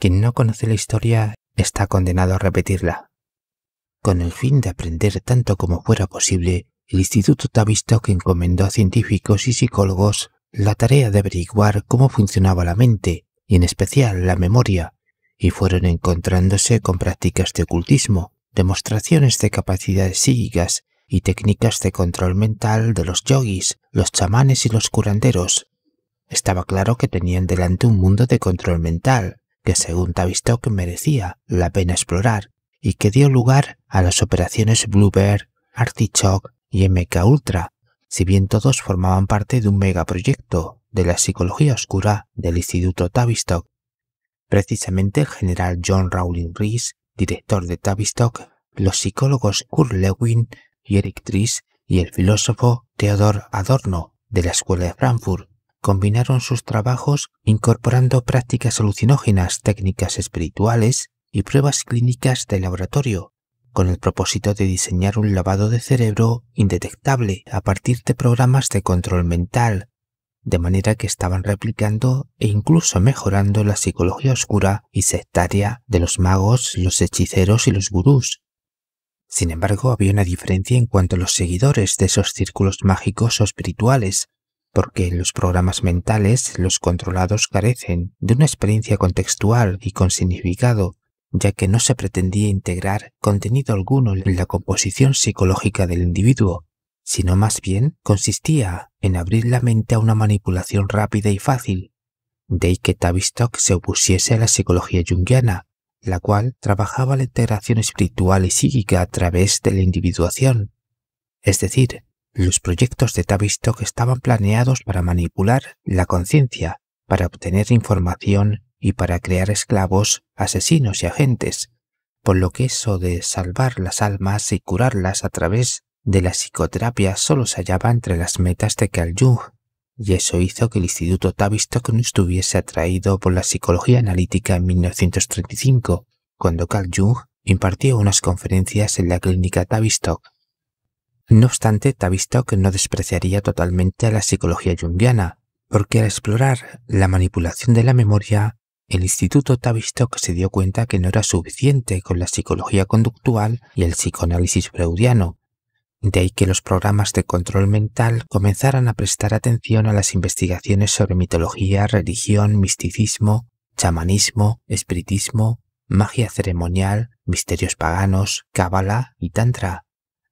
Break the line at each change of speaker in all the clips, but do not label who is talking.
Quien no conoce la historia está condenado a repetirla. Con el fin de aprender tanto como fuera posible, el Instituto Tavistock encomendó a científicos y psicólogos la tarea de averiguar cómo funcionaba la mente, y en especial la memoria, y fueron encontrándose con prácticas de ocultismo, demostraciones de capacidades psíquicas y técnicas de control mental de los yogis, los chamanes y los curanderos. Estaba claro que tenían delante un mundo de control mental, que según Tavistock merecía la pena explorar y que dio lugar a las operaciones Blue Bear, Artichoke y MK Ultra, si bien todos formaban parte de un megaproyecto de la psicología oscura del Instituto Tavistock. Precisamente el general John Rowling Rees, director de Tavistock, los psicólogos Kurt Lewin y Eric Triss, y el filósofo Theodor Adorno de la Escuela de Frankfurt combinaron sus trabajos incorporando prácticas alucinógenas, técnicas espirituales y pruebas clínicas de laboratorio, con el propósito de diseñar un lavado de cerebro indetectable a partir de programas de control mental, de manera que estaban replicando e incluso mejorando la psicología oscura y sectaria de los magos, los hechiceros y los gurús. Sin embargo, había una diferencia en cuanto a los seguidores de esos círculos mágicos o espirituales, porque en los programas mentales, los controlados, carecen de una experiencia contextual y con significado, ya que no se pretendía integrar contenido alguno en la composición psicológica del individuo, sino más bien consistía en abrir la mente a una manipulación rápida y fácil. De ahí que Tavistock se opusiese a la psicología junguiana, la cual trabajaba la integración espiritual y psíquica a través de la individuación, es decir, los proyectos de Tavistock estaban planeados para manipular la conciencia, para obtener información y para crear esclavos, asesinos y agentes, por lo que eso de salvar las almas y curarlas a través de la psicoterapia solo se hallaba entre las metas de Carl Jung, y eso hizo que el Instituto Tavistock no estuviese atraído por la psicología analítica en 1935, cuando Carl Jung impartió unas conferencias en la clínica Tavistock no obstante, Tavistock no despreciaría totalmente a la psicología junguiana, porque al explorar la manipulación de la memoria, el Instituto Tavistock se dio cuenta que no era suficiente con la psicología conductual y el psicoanálisis freudiano. De ahí que los programas de control mental comenzaran a prestar atención a las investigaciones sobre mitología, religión, misticismo, chamanismo, espiritismo, magia ceremonial, misterios paganos, cábala y tantra.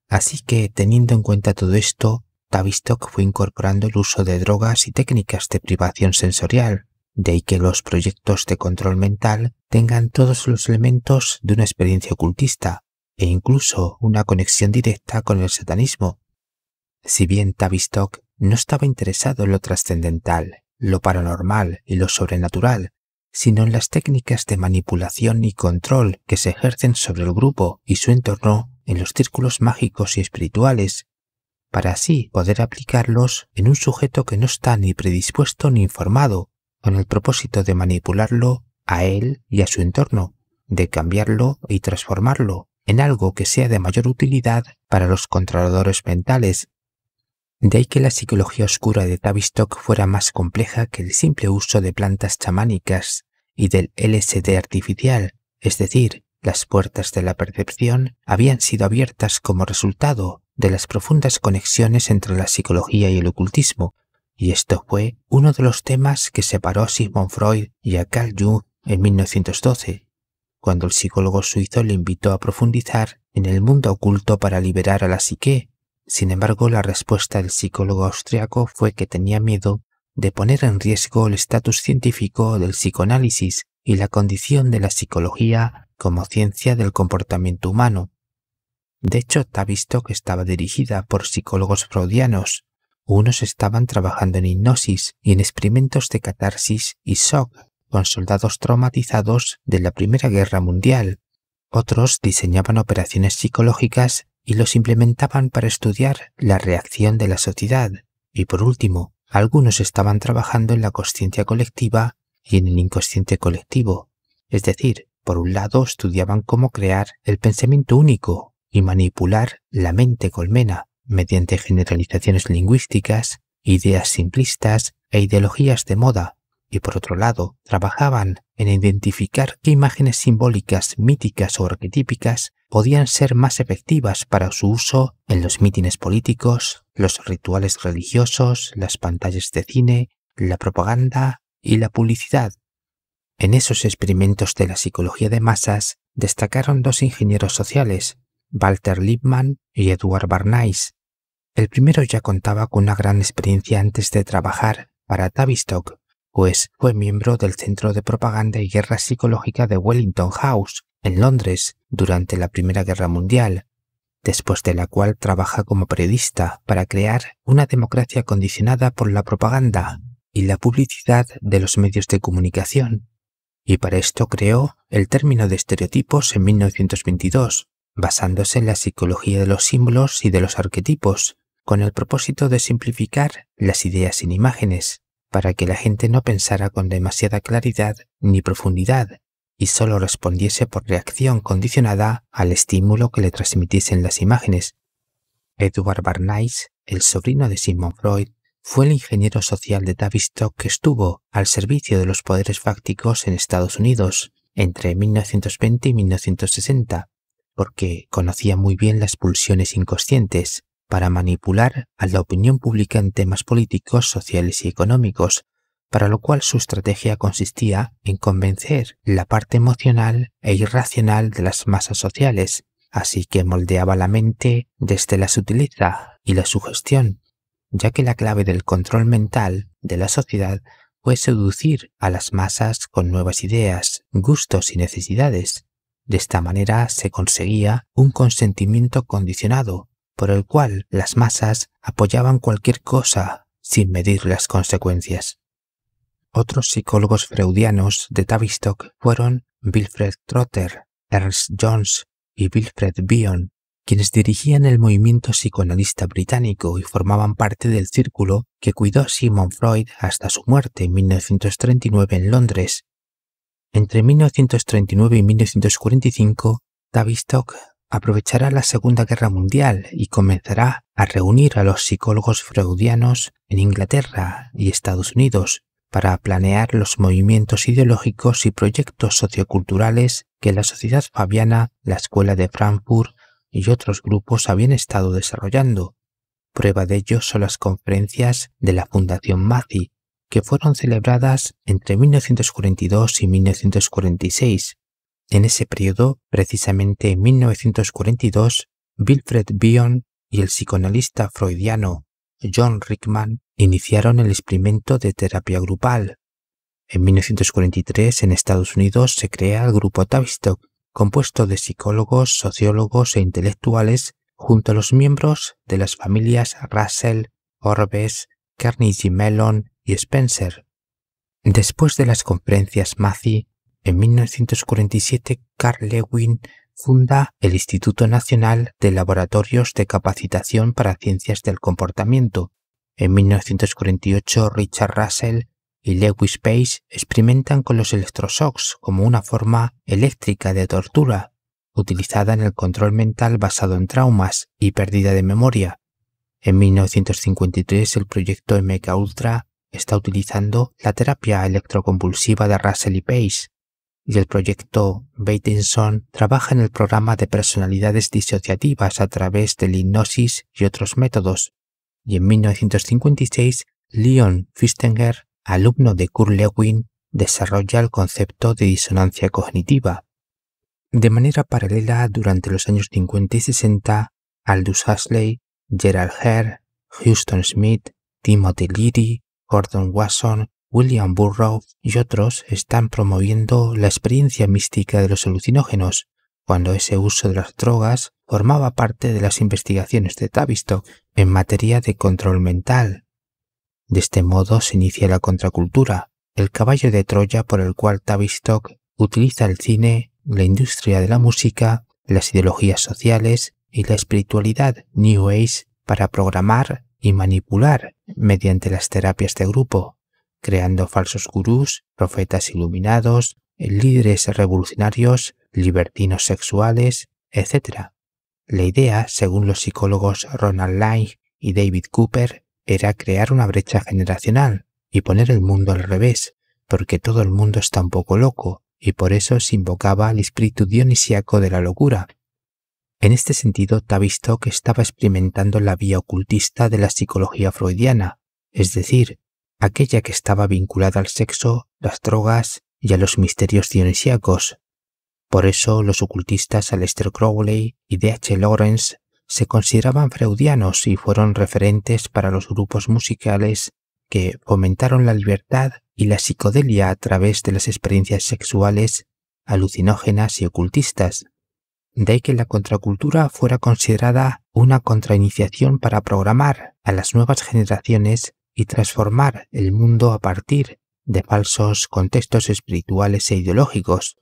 Así que, teniendo en cuenta todo esto, Tavistock fue incorporando el uso de drogas y técnicas de privación sensorial, de ahí que los proyectos de control mental tengan todos los elementos de una experiencia ocultista e incluso una conexión directa con el satanismo. Si bien Tavistock no estaba interesado en lo trascendental, lo paranormal y lo sobrenatural, sino en las técnicas de manipulación y control que se ejercen sobre el grupo y su entorno en los círculos mágicos y espirituales, para así poder aplicarlos en un sujeto que no está ni predispuesto ni informado, con el propósito de manipularlo a él y a su entorno, de cambiarlo y transformarlo en algo que sea de mayor utilidad para los controladores mentales. De ahí que la psicología oscura de Tavistock fuera más compleja que el simple uso de plantas chamánicas y del LSD artificial, es decir, las puertas de la percepción habían sido abiertas como resultado de las profundas conexiones entre la psicología y el ocultismo, y esto fue uno de los temas que separó a Sigmund Freud y a Carl Jung en 1912, cuando el psicólogo suizo le invitó a profundizar en el mundo oculto para liberar a la psique. Sin embargo, la respuesta del psicólogo austriaco fue que tenía miedo de poner en riesgo el estatus científico del psicoanálisis y la condición de la psicología como ciencia del comportamiento humano. De hecho, está visto que estaba dirigida por psicólogos freudianos. Unos estaban trabajando en hipnosis y en experimentos de catarsis y shock con soldados traumatizados de la Primera Guerra Mundial. Otros diseñaban operaciones psicológicas y los implementaban para estudiar la reacción de la sociedad. Y por último, algunos estaban trabajando en la conciencia colectiva y en el inconsciente colectivo, es decir, por un lado, estudiaban cómo crear el pensamiento único y manipular la mente colmena mediante generalizaciones lingüísticas, ideas simplistas e ideologías de moda, y por otro lado, trabajaban en identificar qué imágenes simbólicas, míticas o arquetípicas podían ser más efectivas para su uso en los mítines políticos, los rituales religiosos, las pantallas de cine, la propaganda y la publicidad, en esos experimentos de la psicología de masas destacaron dos ingenieros sociales, Walter Lippmann y Edward Barnais. El primero ya contaba con una gran experiencia antes de trabajar para Tavistock, pues fue miembro del Centro de Propaganda y Guerra Psicológica de Wellington House, en Londres, durante la Primera Guerra Mundial, después de la cual trabaja como periodista para crear una democracia condicionada por la propaganda y la publicidad de los medios de comunicación y para esto creó el término de estereotipos en 1922, basándose en la psicología de los símbolos y de los arquetipos, con el propósito de simplificar las ideas sin imágenes, para que la gente no pensara con demasiada claridad ni profundidad, y solo respondiese por reacción condicionada al estímulo que le transmitiesen las imágenes. Edward Bernays, el sobrino de Sigmund Freud, fue el ingeniero social de Tavistock que estuvo al servicio de los poderes fácticos en Estados Unidos entre 1920 y 1960, porque conocía muy bien las pulsiones inconscientes para manipular a la opinión pública en temas políticos, sociales y económicos, para lo cual su estrategia consistía en convencer la parte emocional e irracional de las masas sociales, así que moldeaba la mente desde la sutileza y la sugestión ya que la clave del control mental de la sociedad fue seducir a las masas con nuevas ideas, gustos y necesidades. De esta manera se conseguía un consentimiento condicionado, por el cual las masas apoyaban cualquier cosa sin medir las consecuencias. Otros psicólogos freudianos de Tavistock fueron Wilfred Trotter, Ernst Jones y Wilfred Bion, quienes dirigían el movimiento psicoanalista británico y formaban parte del círculo que cuidó a Freud hasta su muerte en 1939 en Londres. Entre 1939 y 1945, Tavistock aprovechará la Segunda Guerra Mundial y comenzará a reunir a los psicólogos freudianos en Inglaterra y Estados Unidos para planear los movimientos ideológicos y proyectos socioculturales que la sociedad fabiana, la Escuela de Frankfurt y otros grupos habían estado desarrollando. Prueba de ello son las conferencias de la Fundación Mazi que fueron celebradas entre 1942 y 1946. En ese periodo, precisamente en 1942, Wilfred Bion y el psicoanalista freudiano John Rickman iniciaron el experimento de terapia grupal. En 1943, en Estados Unidos, se crea el grupo Tavistock, compuesto de psicólogos, sociólogos e intelectuales, junto a los miembros de las familias Russell, Orbes, Carnegie Mellon y Spencer. Después de las conferencias Macy, en 1947 Carl Lewin funda el Instituto Nacional de Laboratorios de Capacitación para Ciencias del Comportamiento. En 1948 Richard Russell y Lewis Pace experimentan con los electroshocks como una forma eléctrica de tortura utilizada en el control mental basado en traumas y pérdida de memoria. En 1953 el proyecto MK Ultra está utilizando la terapia electroconvulsiva de Russell y Pace y el proyecto Batenson trabaja en el programa de personalidades disociativas a través de la hipnosis y otros métodos. Y en 1956 Leon Fistinger alumno de Kurt Lewin, desarrolla el concepto de disonancia cognitiva. De manera paralela, durante los años 50 y 60, Aldous Huxley, Gerald Hare, Houston Smith, Timothy Leary, Gordon Wasson, William Burroughs y otros están promoviendo la experiencia mística de los alucinógenos, cuando ese uso de las drogas formaba parte de las investigaciones de Tavistock en materia de control mental. De este modo se inicia la contracultura, el caballo de Troya por el cual Tavistock utiliza el cine, la industria de la música, las ideologías sociales y la espiritualidad New Age para programar y manipular mediante las terapias de grupo, creando falsos gurús, profetas iluminados, líderes revolucionarios, libertinos sexuales, etc. La idea, según los psicólogos Ronald Lange y David Cooper, era crear una brecha generacional y poner el mundo al revés, porque todo el mundo está un poco loco, y por eso se invocaba al espíritu dionisiaco de la locura. En este sentido, Tavistock estaba experimentando la vía ocultista de la psicología freudiana, es decir, aquella que estaba vinculada al sexo, las drogas y a los misterios dionisíacos. Por eso los ocultistas Aleister Crowley y D. H. Lawrence se consideraban freudianos y fueron referentes para los grupos musicales que fomentaron la libertad y la psicodelia a través de las experiencias sexuales alucinógenas y ocultistas. De ahí que la contracultura fuera considerada una contrainiciación para programar a las nuevas generaciones y transformar el mundo a partir de falsos contextos espirituales e ideológicos,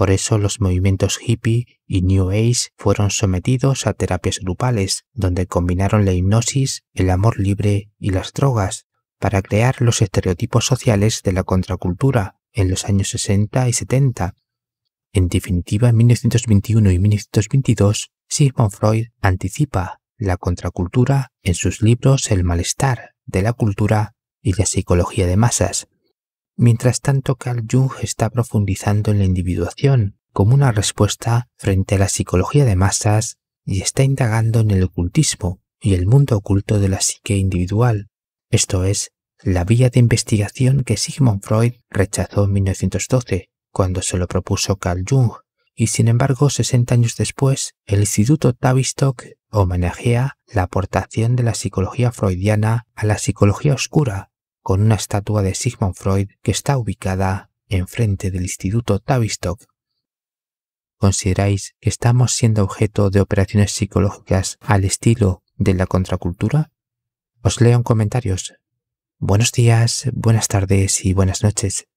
por eso los movimientos hippie y New Age fueron sometidos a terapias grupales, donde combinaron la hipnosis, el amor libre y las drogas, para crear los estereotipos sociales de la contracultura en los años 60 y 70. En definitiva, en 1921 y 1922, Sigmund Freud anticipa la contracultura en sus libros El malestar de la cultura y la psicología de masas, mientras tanto Carl Jung está profundizando en la individuación como una respuesta frente a la psicología de masas y está indagando en el ocultismo y el mundo oculto de la psique individual, esto es, la vía de investigación que Sigmund Freud rechazó en 1912 cuando se lo propuso Carl Jung, y sin embargo 60 años después el Instituto Tavistock homenajea la aportación de la psicología freudiana a la psicología oscura con una estatua de Sigmund Freud que está ubicada enfrente del Instituto Tavistock. ¿Consideráis que estamos siendo objeto de operaciones psicológicas al estilo de la contracultura? Os leo en comentarios. Buenos días, buenas tardes y buenas noches.